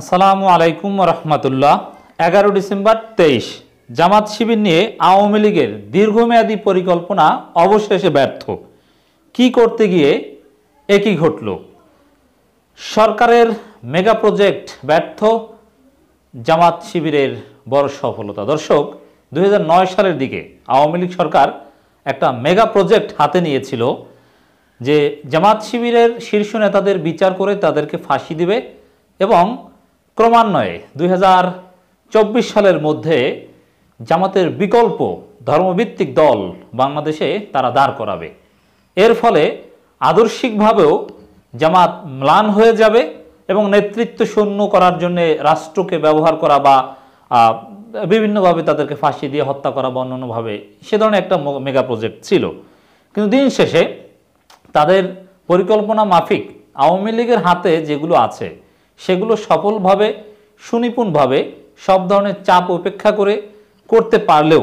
আসসালামু আলাইকুম রহমতুল্লাহ এগারো ডিসেম্বর তেইশ জামাত শিবির নিয়ে আওয়ামী লীগের দীর্ঘমেয়াদী পরিকল্পনা অবশেষে ব্যর্থ কি করতে গিয়ে একই ঘটল সরকারের মেগা প্রজেক্ট ব্যর্থ জামাত শিবিরের বড় সফলতা দর্শক দু সালের দিকে আওয়ামী লীগ সরকার একটা মেগা প্রজেক্ট হাতে নিয়েছিল যে জামাত শিবিরের শীর্ষ নেতাদের বিচার করে তাদেরকে ফাঁসি দিবে এবং ক্রমান্বয়ে দুই সালের মধ্যে জামাতের বিকল্প ধর্মভিত্তিক দল বাংলাদেশে তারা দাঁড় করাবে এর ফলে আদর্শিকভাবেও জামাত ম্লান হয়ে যাবে এবং নেতৃত্ব শূন্য করার জন্যে রাষ্ট্রকে ব্যবহার করা বা বিভিন্নভাবে তাদেরকে ফাঁসি দিয়ে হত্যা করা বা অন্যান্যভাবে সে ধরনের একটা মেগা প্রজেক্ট ছিল কিন্তু দিন শেষে তাদের পরিকল্পনা মাফিক আওয়ামী লীগের হাতে যেগুলো আছে সেগুলো সফলভাবে সুনিপুণভাবে সব ধরনের চাপ উপেক্ষা করে করতে পারলেও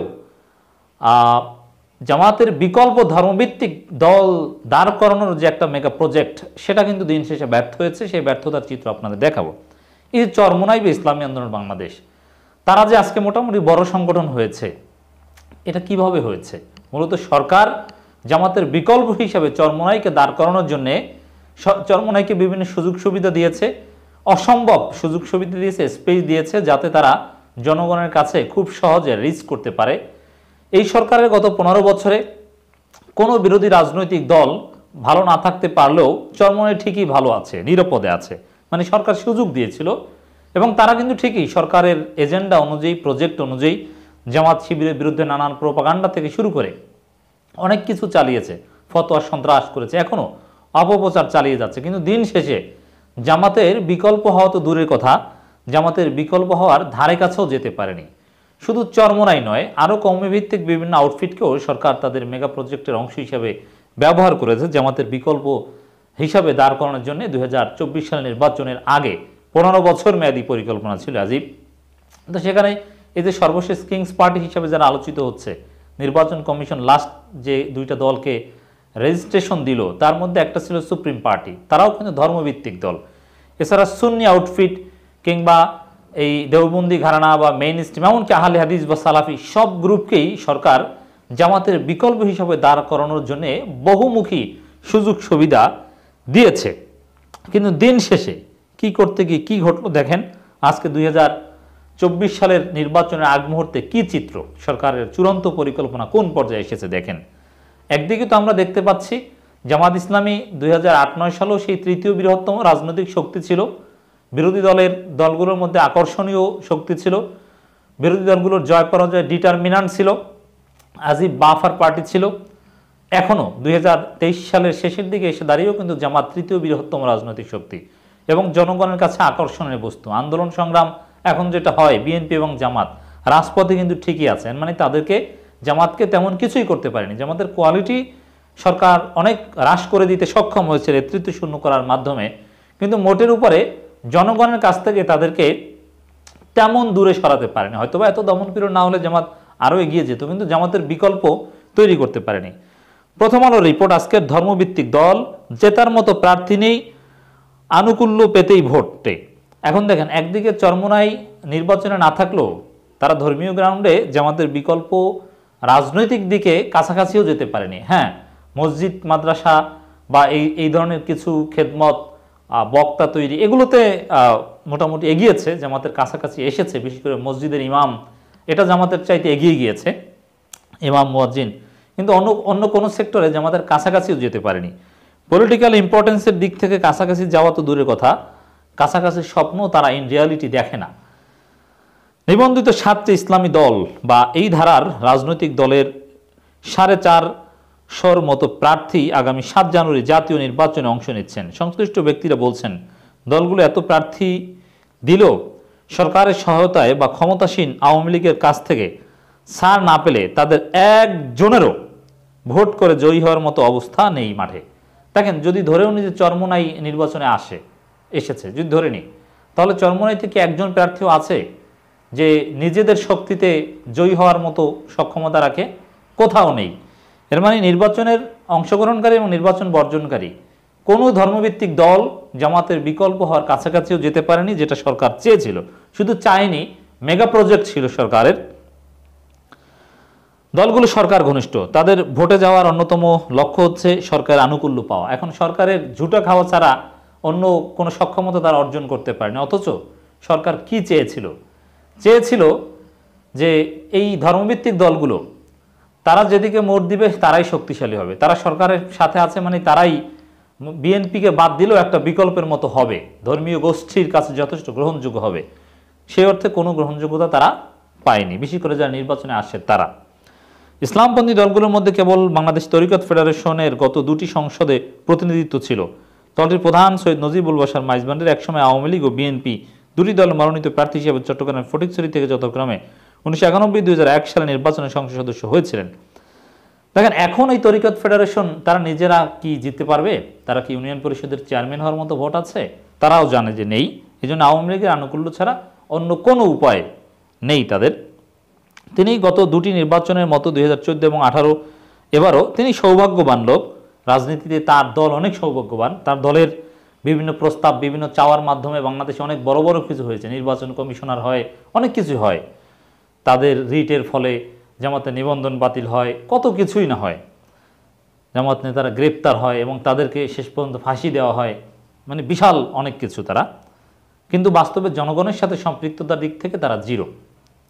জামাতের বিকল্প ধর্মভিত্তিক দল দাঁড় করানোর যে একটা মেগা প্রজেক্ট সেটা কিন্তু দিন শেষে ব্যর্থ হয়েছে সেই ব্যর্থতার চিত্র আপনাদের দেখাবো এই চরমোনাই বা ইসলামী আন্দোলন বাংলাদেশ তারা যে আজকে মোটামুটি বড় সংগঠন হয়েছে এটা কিভাবে হয়েছে মূলত সরকার জামাতের বিকল্প হিসাবে চরমোনাইকে দাঁড় করানোর জন্যে চরমোনাইকে বিভিন্ন সুযোগ সুবিধা দিয়েছে অসম্ভব সুযোগ সুবিধা দিয়েছে স্পেস দিয়েছে যাতে তারা জনগণের কাছে খুব সহজে রিচ করতে পারে এই সরকারের গত পনেরো বছরে কোনো বিরোধী রাজনৈতিক দল ভালো না থাকতে পারলেও চরমনে ঠিকই ভালো আছে নিরাপদে আছে মানে সরকার সুযোগ দিয়েছিল এবং তারা কিন্তু ঠিকই সরকারের এজেন্ডা অনুযায়ী প্রজেক্ট অনুযায়ী জামাত শিবিরের বিরুদ্ধে নানান প্রোপাগান্ডা থেকে শুরু করে অনেক কিছু চালিয়েছে ফতোয়া সন্ত্রাস করেছে এখনও অপপ্রচার চালিয়ে যাচ্ছে কিন্তু দিন শেষে জামাতের বিকল্প হওয়া তো দূরের কথা জামাতের বিকল্প হওয়ার ধারে কাছেও যেতে পারেনি শুধু চর্মরাই নয় আরও কর্মভিত্তিক বিভিন্ন আউটফিটকেও সরকার তাদের মেগা প্রজেক্টের অংশ হিসাবে ব্যবহার করেছে জামাতের বিকল্প হিসাবে দাঁড় করানোর জন্য দু সাল নির্বাচনের আগে পনেরো বছর মেয়াদী পরিকল্পনা ছিল আজিব তো সেখানে এই যে সর্বশেষ কিংস পার্টি হিসাবে যারা আলোচিত হচ্ছে নির্বাচন কমিশন লাস্ট যে দুইটা দলকে রেজিস্ট্রেশন দিল তার মধ্যে একটা ছিল সুপ্রিম পার্টি তারাও কিন্তু ধর্মভিত্তিক দল এছাড়া সুন্নি আউটফিট কিংবা এই দেওবন্দি ঘরানা বা মেইন স্ট্রিম এমনকি আহলে হাদিস বা সালাফি সব গ্রুপকেই সরকার জামাতের বিকল্প হিসাবে দাঁড় করানোর জন্যে বহুমুখী সুযোগ সুবিধা দিয়েছে কিন্তু দিন শেষে কি করতে গিয়ে কী ঘটলো দেখেন আজকে দুই চব্বিশ সালের নির্বাচনের আগ মুহূর্তে কী চিত্র সরকারের চূড়ান্ত পরিকল্পনা কোন পর্যায়ে এসেছে দেখেন একদিকে তো আমরা দেখতে পাচ্ছি জামাত ইসলামী দুই সালেও সেই তৃতীয় বৃহত্তম রাজনৈতিক শক্তি ছিল বিরোধী দলের দলগুলোর মধ্যে আকর্ষণীয় শক্তি ছিল বিরোধী দলগুলোর জয় পরাজয় ডিটারমিনান্ট ছিল আজি বাফার পার্টি ছিল এখনও দুই সালের শেষের দিকে এসে দাঁড়িয়েও কিন্তু জামাত তৃতীয় বৃহত্তম রাজনৈতিক শক্তি এবং জনগণের কাছে আকর্ষণের বস্তু আন্দোলন সংগ্রাম এখন যেটা হয় বিএনপি এবং জামাত রাজপথে কিন্তু ঠিকই আছেন মানে তাদেরকে জামাতকে তেমন কিছুই করতে পারেনি জামাতের কোয়ালিটি সরকার অনেক হ্রাস করে দিতে সক্ষম হয়েছে নেতৃত্ব শূন্য করার মাধ্যমে কিন্তু মোটের উপরে জনগণের কাছ থেকে তাদেরকে তেমন দূরে সরাতে পারেনি হয়তো বা এত দমনপীড় না হলে জামাত আরও এগিয়ে যেত কিন্তু জামাতের বিকল্প তৈরি করতে পারেনি প্রথম আলো রিপোর্ট আজকের ধর্মভিত্তিক দল জেতার মতো প্রার্থী নেই আনুকূল্য পেতেই ভোটে এখন দেখেন একদিকে চরমোনাই নির্বাচনে না থাকলেও তারা ধর্মীয় গ্রাউন্ডে জামাতের বিকল্প রাজনৈতিক দিকে কাছাকাছিও যেতে পারেনি হ্যাঁ মসজিদ মাদ্রাসা বা এই এই ধরনের কিছু খেদমত বক্তা তৈরি এগুলোতে মোটামুটি এগিয়েছে জামাতের কাছাকাছি এসেছে বিশেষ করে মসজিদের ইমাম এটা জামাতের চাইতে এগিয়ে গিয়েছে ইমাম মুয়াজ্জিন কিন্তু অন্য অন্য কোনো সেক্টরে জামাতের কাছাকাছিও যেতে পারেনি পলিটিক্যাল ইম্পর্টেন্সের দিক থেকে কাছাকাছি যাওয়া তো দূরের কথা কাছাকাছি স্বপ্ন তারা ইন রিয়ালিটি দেখে না নিবন্ধিত সাতটি ইসলামী দল বা এই ধারার রাজনৈতিক দলের সাড়ে চার শর মতো প্রার্থী আগামী সাত জানুয়ারি জাতীয় নির্বাচনে অংশ নিচ্ছেন সংশ্লিষ্ট ব্যক্তিরা বলছেন দলগুলো এত প্রার্থী দিল সরকারের সহায়তায় বা ক্ষমতাসীন আওয়ামী লীগের কাছ থেকে সার না পেলে তাদের একজনেরও ভোট করে জয়ী হওয়ার মতো অবস্থা নেই মাঠে দেখেন যদি ধরেও নিজে চরমোনাই নির্বাচনে আসে এসেছে যদি ধরে নিই তাহলে চরমোনাই থেকে একজন প্রার্থীও আছে যে নিজেদের শক্তিতে জয়ী হওয়ার মতো সক্ষমতা রাখে কোথাও নেই এর মানে নির্বাচনের অংশগ্রহণকারী এবং নির্বাচন বর্জনকারী কোনো ধর্মভিত্তিক দল জামাতের বিকল্প হওয়ার কাছাকাছিও যেতে পারেনি যেটা সরকার চেয়েছিল শুধু চায়নি মেগা প্রজেক্ট ছিল সরকারের দলগুলো সরকার ঘনিষ্ঠ তাদের ভোটে যাওয়ার অন্যতম লক্ষ্য হচ্ছে সরকারের আনুকূল্য পাওয়া এখন সরকারের ঝুটা খাওয়া ছাড়া অন্য কোনো সক্ষমতা তারা অর্জন করতে পারেনি অথচ সরকার কি চেয়েছিল চেয়েছিল যে এই ধর্মভিত্তিক দলগুলো তারা যেদিকে মোট দিবে তারাই শক্তিশালী হবে তারা সরকারের সাথে আছে মানে তারাই বিএনপিকে বাদ দিলেও একটা বিকল্পের মতো হবে ধর্মীয় গোষ্ঠীর কাছে যথেষ্ট গ্রহণযোগ্য হবে সেই অর্থে কোনো গ্রহণযোগ্যতা তারা পায়নি বেশি করে যারা নির্বাচনে আসে তারা ইসলামপন্থী দলগুলোর মধ্যে কেবল বাংলাদেশ তরিকত ফেডারেশনের গত দুটি সংসদে প্রতিনিধিত্ব ছিল দলটির প্রধান সৈয়দ নজিবুল বাসার মাইজবান্ডের একসময় আওয়ামী লীগ ও বিএনপি দুটি দল মনোনীত প্রার্থী হিসেবে চট্টগ্রামের ফটিকছড়ি থেকে যথাক্রমে উনিশশো একানব্বই দুই সালে নির্বাচনে সংসদ সদস্য হয়েছিলেন দেখেন এখন এই তরিকত ফেডারেশন তারা নিজেরা কি জিততে পারবে তারা কি ইউনিয়ন পরিষদের চেয়ারম্যান হওয়ার মতো ভোট আছে তারাও জানে যে নেই এই জন্য আওয়ামী লীগের আনুকূল্য ছাড়া অন্য কোনো উপায় নেই তাদের তিনি গত দুটি নির্বাচনের মতো দুই এবং আঠারো এবারও তিনি সৌভাগ্যবান লোক রাজনীতিতে তার দল অনেক সৌভাগ্যবান তার দলের বিভিন্ন প্রস্তাব বিভিন্ন চাওয়ার মাধ্যমে বাংলাদেশে অনেক বড় বড় কিছু হয়েছে নির্বাচন কমিশনার হয় অনেক কিছু হয় তাদের রিটের ফলে জামাতে নিবন্ধন বাতিল হয় কত কিছুই না হয় জামাত নেতারা গ্রেপ্তার হয় এবং তাদেরকে শেষ পর্যন্ত ফাঁসি দেওয়া হয় মানে বিশাল অনেক কিছু তারা কিন্তু বাস্তবে জনগণের সাথে সম্পৃক্ততার দিক থেকে তারা জিরো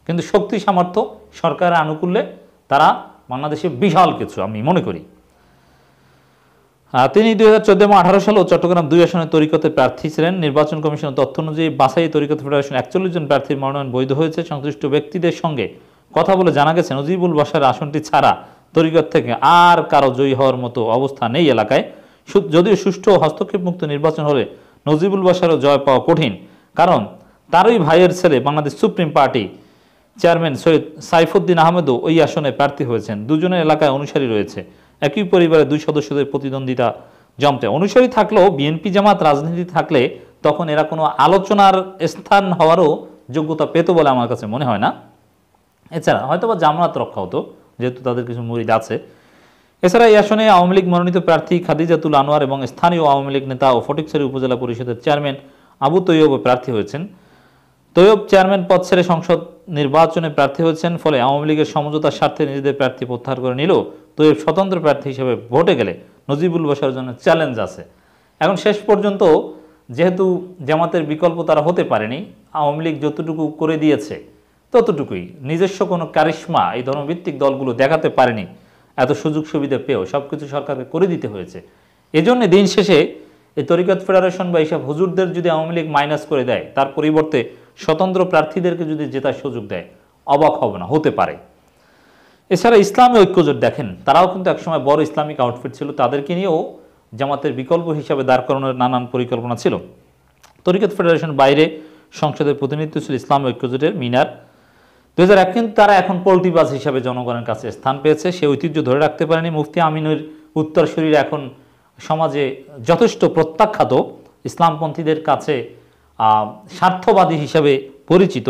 কিন্তু শক্তি সামর্থ্য সরকারের আনুকূল্যে তারা বাংলাদেশে বিশাল কিছু আমি মনে করি তিনি দুই হাজার চোদ্দ এবং আঠারো চট্টগ্রাম দুই আসনের তরিকতে প্রার্থী ছিলেন নির্বাচন কমিশনের তথ্য অনুযায়ী বাসাই তরিকত ফেডারেশন একচল্লিশ জন প্রার্থীর মনোনয়ন বৈধ হয়েছে সংশ্লিষ্ট ব্যক্তিদের সঙ্গে কথা বলে জানা গেছে নজিবুল বাসার আসনটি ছাড়া তরিকত থেকে আর কারো জয়ী হওয়ার মতো অবস্থা নেই এলাকায় যদিও সুষ্ঠু হস্তক্ষেপমুক্ত নির্বাচন হলে নজিবুল বাসারও জয় পাওয়া কঠিন কারণ তারই ভাইয়ের ছেলে Bangladesh supreme party chairman Syed Saifuddin আহমেদও ওই আসনে প্রার্থী হয়েছেন দুজনের এলাকায় অনুসারী রয়েছে একই পরিবারের দুই সদস্যদের প্রতিদ্বন্দ্বিতা জমতে অনুসারী থাকলেও বিএনপি জামাত রাজনীতি থাকলে তখন এরা কোনো আলোচনার স্থান হওয়ারও যোগ্যতা পেত বলে আমার কাছে মনে হয় না এছাড়া হয়তো বা জামাত রক্ষা হতো যেহেতু তাদের কিছু মুরিদ আছে এছাড়া এই আসনে আওয়ামী লীগ মনোনীত প্রার্থী খাদিজাতুল আনোয়ার এবং স্থানীয় আওয়ামী লীগ নেতা ও ফটিকছড়ি উপজেলা পরিষদের চেয়ারম্যান আবু তৈয়ব প্রার্থী হয়েছেন তৈয়ব চেয়ারম্যান পদ ছেড়ে সংসদ নির্বাচনে প্রার্থী হয়েছেন ফলে আওয়ামী লীগের সমঝোতার স্বার্থে নিজেদের প্রার্থী প্রত্যাহার করে নিল তো স্বতন্ত্র প্রার্থী হিসেবে ভোটে গেলে নজিবুল বসার জন্য চ্যালেঞ্জ আছে এখন শেষ পর্যন্ত যেহেতু জামাতের বিকল্প তারা হতে পারেনি আওয়ামী লীগ যতটুকু করে দিয়েছে ততটুকুই নিজস্ব কোনো কারিশ্মা এই ধর্মভিত্তিক দলগুলো দেখাতে পারেনি এত সুযোগ সুবিধা পেয়েও সব কিছু সরকারকে করে দিতে হয়েছে এজন্য দিন শেষে এই তরিকত ফেডারেশন বা এইসব হুজুরদের যদি আওয়ামী লীগ মাইনাস করে দেয় তার পরিবর্তে স্বতন্ত্র প্রার্থীদেরকে যদি জেতার সুযোগ দেয় অবাক হবে না হতে পারে এছাড়া ইসলামী ঐক্যজোট দেখেন তারাও কিন্তু একসময় বড় ইসলামিক আউটফিট ছিল তাদেরকে নিয়েও জামাতের বিকল্প হিসাবে দাঁড় করানোর নানান পরিকল্পনা ছিল তরিকত ফেডারেশন বাইরে সংসদের প্রতিনিধিত্ব ছিল ইসলাম ঐক্যজোটের মিনার দু হাজার এক কিন্তু তারা এখন পোল্টিবাস হিসাবে জনগণের কাছে স্থান পেয়েছে সে ঐতিহ্য ধরে রাখতে পারেনি মুফতি আমিনের উত্তর শরীর এখন সমাজে যথেষ্ট প্রত্যাখ্যাত ইসলামপন্থীদের কাছে স্বার্থবাদী হিসাবে পরিচিত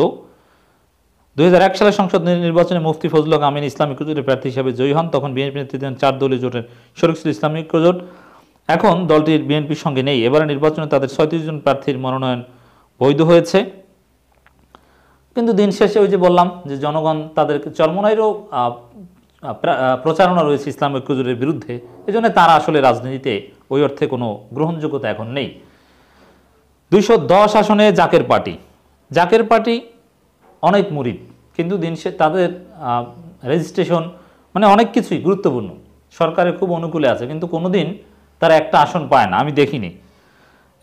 দুই সালে সংসদ নির্বাচনে মুফতি ফজল আমিন ইসলামিক জোটের প্রার্থী হিসেবে জয়ী হন তখন বিএনপি নেতৃত্বে চার দলীয় জোটের শরিক ছিল ইসলামিক জোট এখন দলটির বিএনপির সঙ্গে নেই এবারে নির্বাচনে তাদের ছয়ত্রিশ জন প্রার্থীর মনোনয়ন বৈধ হয়েছে কিন্তু দিন শেষে ওই যে বললাম যে জনগণ তাদেরকে চরমনাইরও প্রচারণা রয়েছে ইসলাম ঐক্যজোটের বিরুদ্ধে এজন্য তারা আসলে রাজনীতিতে ওই অর্থে কোনো গ্রহণযোগ্যতা এখন নেই দুইশো দশ আসনে জাকের পার্টি জাকের পার্টি অনেক মুরিদ কিন্তু দিন সে তাদের রেজিস্ট্রেশন মানে অনেক কিছুই গুরুত্বপূর্ণ সরকারের খুব অনুকূলে আছে কিন্তু কোনো দিন তারা একটা আসন পায় না আমি দেখিনি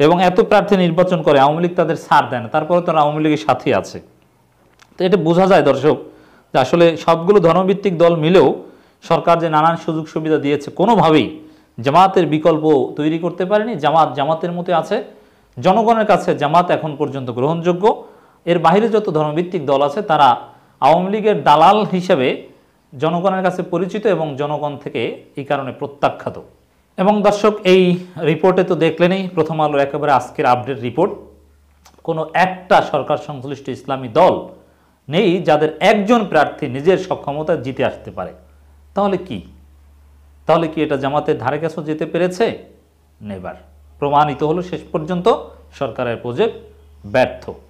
এবং এত প্রার্থী নির্বাচন করে আওয়ামী লীগ তাদের ছাড় দেয় না তারপরে তারা আওয়ামী লীগের সাথে আছে তো এটা বোঝা যায় দর্শক যে আসলে সবগুলো ধর্মভিত্তিক দল মিলেও সরকার যে নানান সুযোগ সুবিধা দিয়েছে কোনোভাবেই জামাতের বিকল্প তৈরি করতে পারেনি জামাত জামাতের মতো আছে জনগণের কাছে জামাত এখন পর্যন্ত গ্রহণযোগ্য এর বাইরে যত ধর্মভিত্তিক দল আছে তারা আওয়ামী লীগের দালাল হিসেবে জনগণের কাছে পরিচিত এবং জনগণ থেকে এই কারণে প্রত্যাখ্যাত এবং দর্শক এই রিপোর্টে তো দেখলেনই প্রথম আলো একেবারে আজকের আপডেট রিপোর্ট কোনো একটা সরকার সংশ্লিষ্ট ইসলামী দল নেই যাদের একজন প্রার্থী নিজের সক্ষমতা জিতে আসতে পারে তাহলে কি তাহলে কি এটা জামাতের ধারে কাছেও যেতে পেরেছে নেবার প্রমাণিত হলো শেষ পর্যন্ত সরকারের প্রজেক্ট ব্যর্থ